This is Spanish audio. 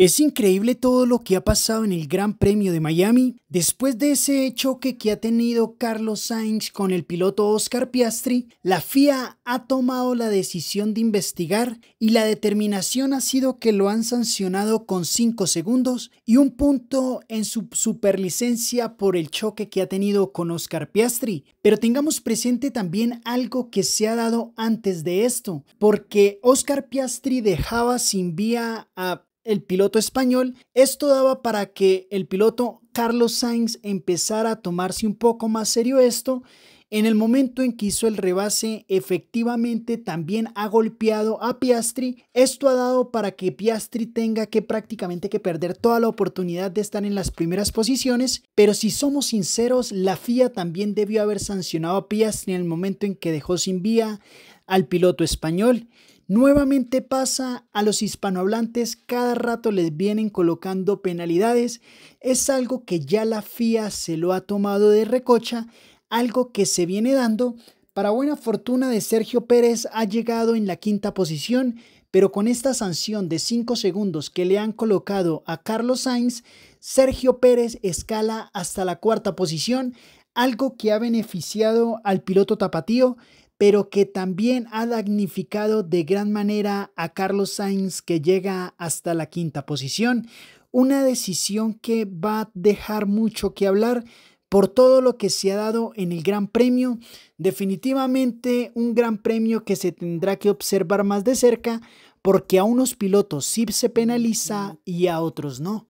Es increíble todo lo que ha pasado en el Gran Premio de Miami. Después de ese choque que ha tenido Carlos Sainz con el piloto Oscar Piastri, la FIA ha tomado la decisión de investigar y la determinación ha sido que lo han sancionado con 5 segundos y un punto en su superlicencia por el choque que ha tenido con Oscar Piastri. Pero tengamos presente también algo que se ha dado antes de esto, porque Oscar Piastri dejaba sin vía a el piloto español, esto daba para que el piloto Carlos Sainz empezara a tomarse un poco más serio esto. En el momento en que hizo el rebase, efectivamente también ha golpeado a Piastri. Esto ha dado para que Piastri tenga que prácticamente que perder toda la oportunidad de estar en las primeras posiciones. Pero si somos sinceros, la FIA también debió haber sancionado a Piastri en el momento en que dejó sin vía al piloto español. Nuevamente pasa a los hispanohablantes, cada rato les vienen colocando penalidades. Es algo que ya la FIA se lo ha tomado de recocha, algo que se viene dando. Para buena fortuna de Sergio Pérez ha llegado en la quinta posición, pero con esta sanción de 5 segundos que le han colocado a Carlos Sainz, Sergio Pérez escala hasta la cuarta posición, algo que ha beneficiado al piloto tapatío, pero que también ha damnificado de gran manera a Carlos Sainz que llega hasta la quinta posición. Una decisión que va a dejar mucho que hablar por todo lo que se ha dado en el Gran Premio. Definitivamente un Gran Premio que se tendrá que observar más de cerca porque a unos pilotos sí se penaliza y a otros no.